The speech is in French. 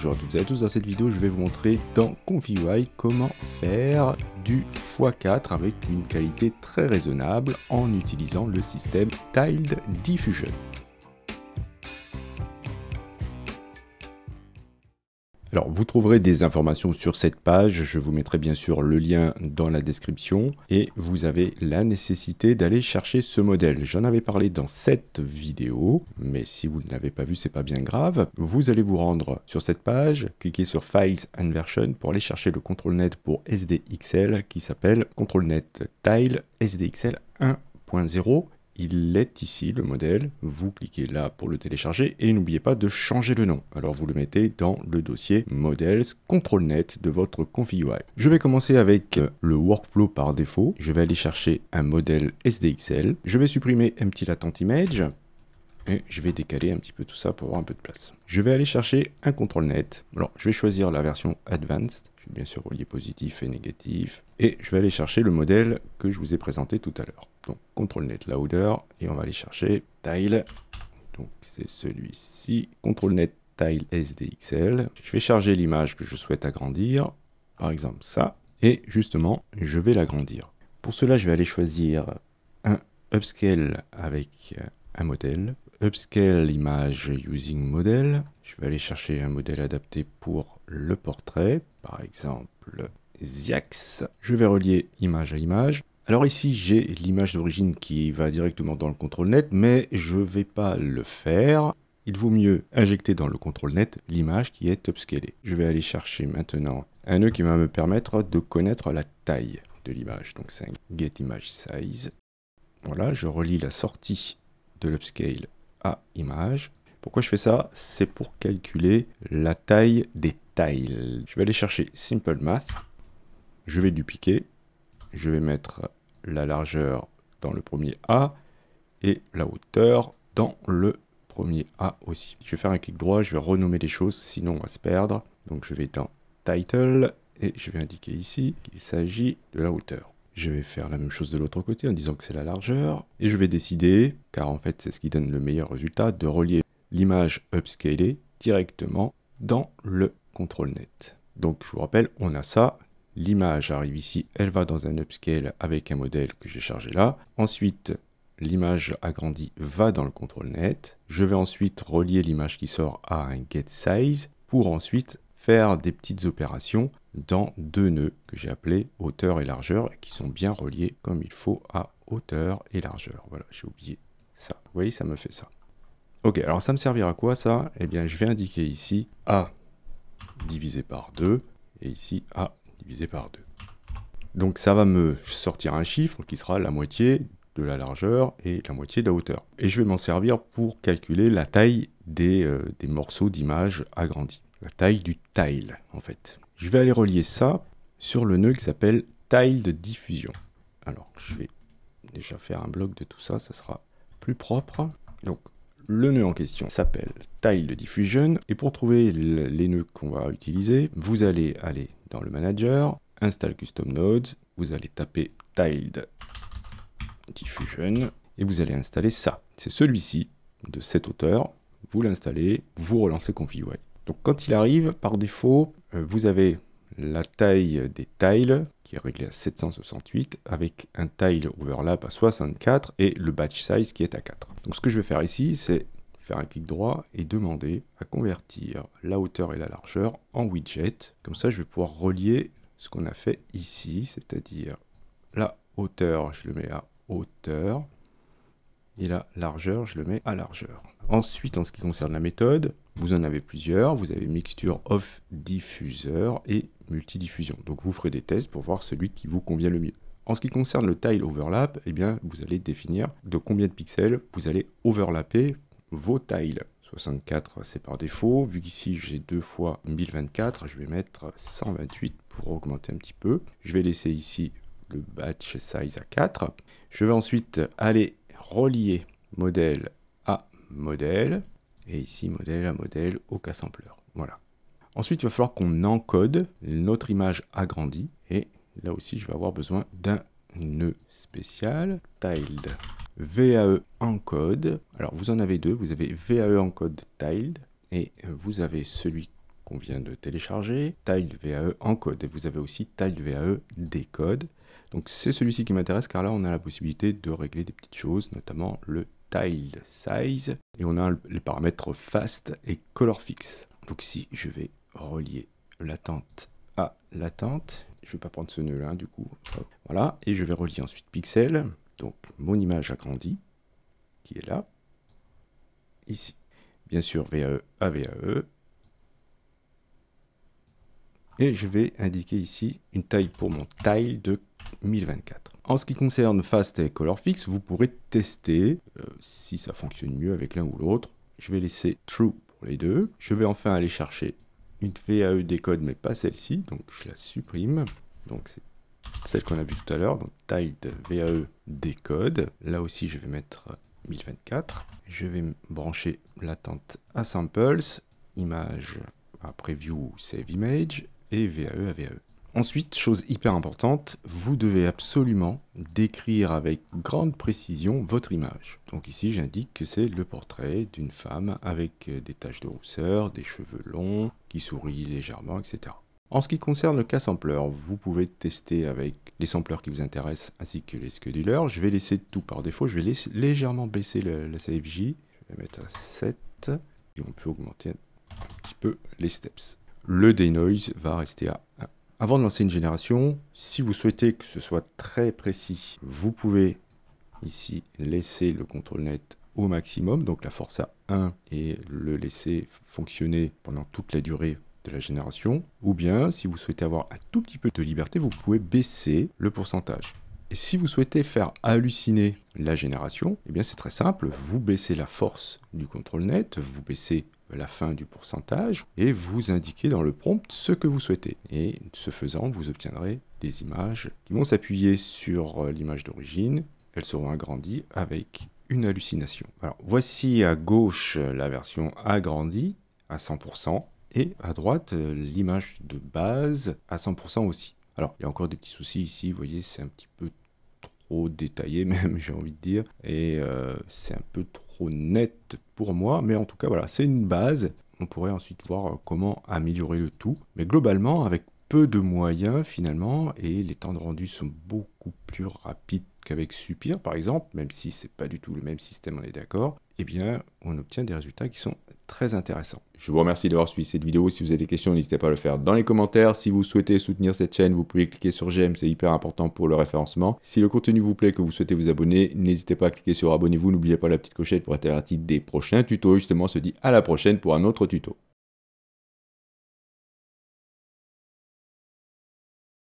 Bonjour à toutes et à tous, dans cette vidéo je vais vous montrer dans ConfiUI comment faire du x4 avec une qualité très raisonnable en utilisant le système Tiled Diffusion. Alors vous trouverez des informations sur cette page, je vous mettrai bien sûr le lien dans la description et vous avez la nécessité d'aller chercher ce modèle. J'en avais parlé dans cette vidéo, mais si vous ne l'avez pas vu, c'est pas bien grave. Vous allez vous rendre sur cette page, cliquez sur Files and Version pour aller chercher le contrôle net pour SDXL qui s'appelle contrôle net tile SDXL 1.0 il est ici le modèle, vous cliquez là pour le télécharger et n'oubliez pas de changer le nom. Alors vous le mettez dans le dossier models ControlNet net de votre config UI. Je vais commencer avec euh, le workflow par défaut. Je vais aller chercher un modèle SDXL. Je vais supprimer Empty Latent Image et je vais décaler un petit peu tout ça pour avoir un peu de place. Je vais aller chercher un ControlNet. net. Alors je vais choisir la version Advanced bien sûr relier positif et négatif. Et je vais aller chercher le modèle que je vous ai présenté tout à l'heure. Donc CTRL Net Louder et on va aller chercher Tile. Donc c'est celui-ci. CTRL Net Tile SDXL. Je vais charger l'image que je souhaite agrandir. Par exemple ça. Et justement, je vais l'agrandir. Pour cela, je vais aller choisir un upscale avec euh, un modèle. Upscale Image Using Model. Je vais aller chercher un modèle adapté pour le portrait, par exemple Ziax. Je vais relier image à image. Alors ici, j'ai l'image d'origine qui va directement dans le contrôle net, mais je ne vais pas le faire. Il vaut mieux injecter dans le contrôle net l'image qui est upscalée. Je vais aller chercher maintenant un nœud qui va me permettre de connaître la taille de l'image. Donc c'est un get image size. Voilà, je relie la sortie de l'upscale image. Pourquoi je fais ça C'est pour calculer la taille des tiles. Je vais aller chercher Simple Math. Je vais dupliquer. Je vais mettre la largeur dans le premier A et la hauteur dans le premier A aussi. Je vais faire un clic droit, je vais renommer les choses, sinon on va se perdre. Donc je vais dans Title et je vais indiquer ici qu'il s'agit de la hauteur. Je vais faire la même chose de l'autre côté en disant que c'est la largeur. Et je vais décider, car en fait c'est ce qui donne le meilleur résultat, de relier l'image upscalée directement dans le contrôle net. Donc je vous rappelle, on a ça. L'image arrive ici, elle va dans un upscale avec un modèle que j'ai chargé là. Ensuite, l'image agrandie va dans le contrôle net. Je vais ensuite relier l'image qui sort à un get size pour ensuite faire des petites opérations dans deux nœuds que j'ai appelés hauteur et largeur, qui sont bien reliés comme il faut à hauteur et largeur. Voilà, j'ai oublié ça. Vous voyez, ça me fait ça. Ok, alors ça me servira à quoi ça Eh bien, je vais indiquer ici A divisé par 2, et ici A divisé par 2. Donc ça va me sortir un chiffre qui sera la moitié de la largeur et la moitié de la hauteur. Et je vais m'en servir pour calculer la taille des, euh, des morceaux d'image agrandis. La taille du tile, en fait. Je vais aller relier ça sur le nœud qui s'appelle tile diffusion. Alors, je vais déjà faire un bloc de tout ça, ça sera plus propre. Donc, le nœud en question s'appelle tile diffusion. Et pour trouver les nœuds qu'on va utiliser, vous allez aller dans le manager, install custom nodes, vous allez taper tiled diffusion et vous allez installer ça. C'est celui-ci de cette auteur. Vous l'installez, vous relancez ConfigUI. Donc quand il arrive, par défaut, euh, vous avez la taille des tiles qui est réglée à 768 avec un tile overlap à 64 et le batch size qui est à 4. Donc ce que je vais faire ici, c'est faire un clic droit et demander à convertir la hauteur et la largeur en widget. Comme ça, je vais pouvoir relier ce qu'on a fait ici, c'est-à-dire la hauteur, je le mets à hauteur, et la largeur, je le mets à largeur. Ensuite, en ce qui concerne la méthode, vous en avez plusieurs. Vous avez mixture off diffuseur et multidiffusion. Donc vous ferez des tests pour voir celui qui vous convient le mieux. En ce qui concerne le tile overlap, et eh bien, vous allez définir de combien de pixels vous allez overlapper vos tiles. 64 c'est par défaut, vu qu'ici j'ai deux fois 1024, je vais mettre 128 pour augmenter un petit peu. Je vais laisser ici le batch size à 4. Je vais ensuite aller relier modèle à modèle, et ici modèle à modèle au cas ampleur Voilà. Ensuite, il va falloir qu'on encode notre image agrandie, et là aussi, je vais avoir besoin d'un nœud spécial, tiled. VAE encode, alors vous en avez deux, vous avez VAE encode tiled, et vous avez celui vient de télécharger, Tile VAE en code. Et vous avez aussi Tile VAE décode. Donc c'est celui-ci qui m'intéresse car là on a la possibilité de régler des petites choses, notamment le tile size et on a les paramètres fast et color fixe Donc si je vais relier l'attente à l'attente, je vais pas prendre ce nœud là du coup. Voilà, et je vais relier ensuite pixel. Donc mon image agrandie qui est là ici. Bien sûr VAE à VAE et je vais indiquer ici une taille pour mon tile de 1024. En ce qui concerne Fast et Colorfix, vous pourrez tester euh, si ça fonctionne mieux avec l'un ou l'autre. Je vais laisser True pour les deux. Je vais enfin aller chercher une VAE décode, mais pas celle-ci, donc je la supprime. Donc c'est celle qu'on a vue tout à l'heure, donc de VAE décode. Là aussi, je vais mettre 1024. Je vais brancher l'attente à samples, image à preview, save image et VAE à VAE. Ensuite, chose hyper importante, vous devez absolument décrire avec grande précision votre image. Donc ici, j'indique que c'est le portrait d'une femme avec euh, des taches de rousseur, des cheveux longs, qui sourit légèrement, etc. En ce qui concerne le cas sampleur, vous pouvez tester avec les sampleurs qui vous intéressent ainsi que les schedulers. Je vais laisser tout par défaut, je vais légèrement baisser la CFJ, je vais mettre à 7, et on peut augmenter un petit peu les steps le denoise va rester à 1. Avant de lancer une génération, si vous souhaitez que ce soit très précis, vous pouvez ici laisser le contrôle net au maximum, donc la force à 1 et le laisser fonctionner pendant toute la durée de la génération. Ou bien, si vous souhaitez avoir un tout petit peu de liberté, vous pouvez baisser le pourcentage. Et si vous souhaitez faire halluciner la génération, eh bien c'est très simple, vous baissez la force du contrôle net, vous baissez la fin du pourcentage et vous indiquez dans le prompt ce que vous souhaitez. Et ce faisant, vous obtiendrez des images qui vont s'appuyer sur euh, l'image d'origine. Elles seront agrandies avec une hallucination. Alors voici à gauche euh, la version agrandie à 100% et à droite euh, l'image de base à 100% aussi. Alors il y a encore des petits soucis ici, vous voyez c'est un petit peu trop détaillé même j'ai envie de dire et c'est un peu trop nette pour moi, mais en tout cas, voilà, c'est une base. On pourrait ensuite voir euh, comment améliorer le tout. Mais globalement, avec peu de moyens finalement, et les temps de rendu sont beaucoup plus rapides qu'avec Supir par exemple, même si c'est pas du tout le même système, on est d'accord, et eh bien on obtient des résultats qui sont très intéressant. Je vous remercie d'avoir suivi cette vidéo. Si vous avez des questions, n'hésitez pas à le faire dans les commentaires. Si vous souhaitez soutenir cette chaîne, vous pouvez cliquer sur j'aime, c'est hyper important pour le référencement. Si le contenu vous plaît, que vous souhaitez vous abonner, n'hésitez pas à cliquer sur abonnez-vous. N'oubliez pas la petite clochette pour être averti des prochains tutos. Justement, on se dit à la prochaine pour un autre tuto.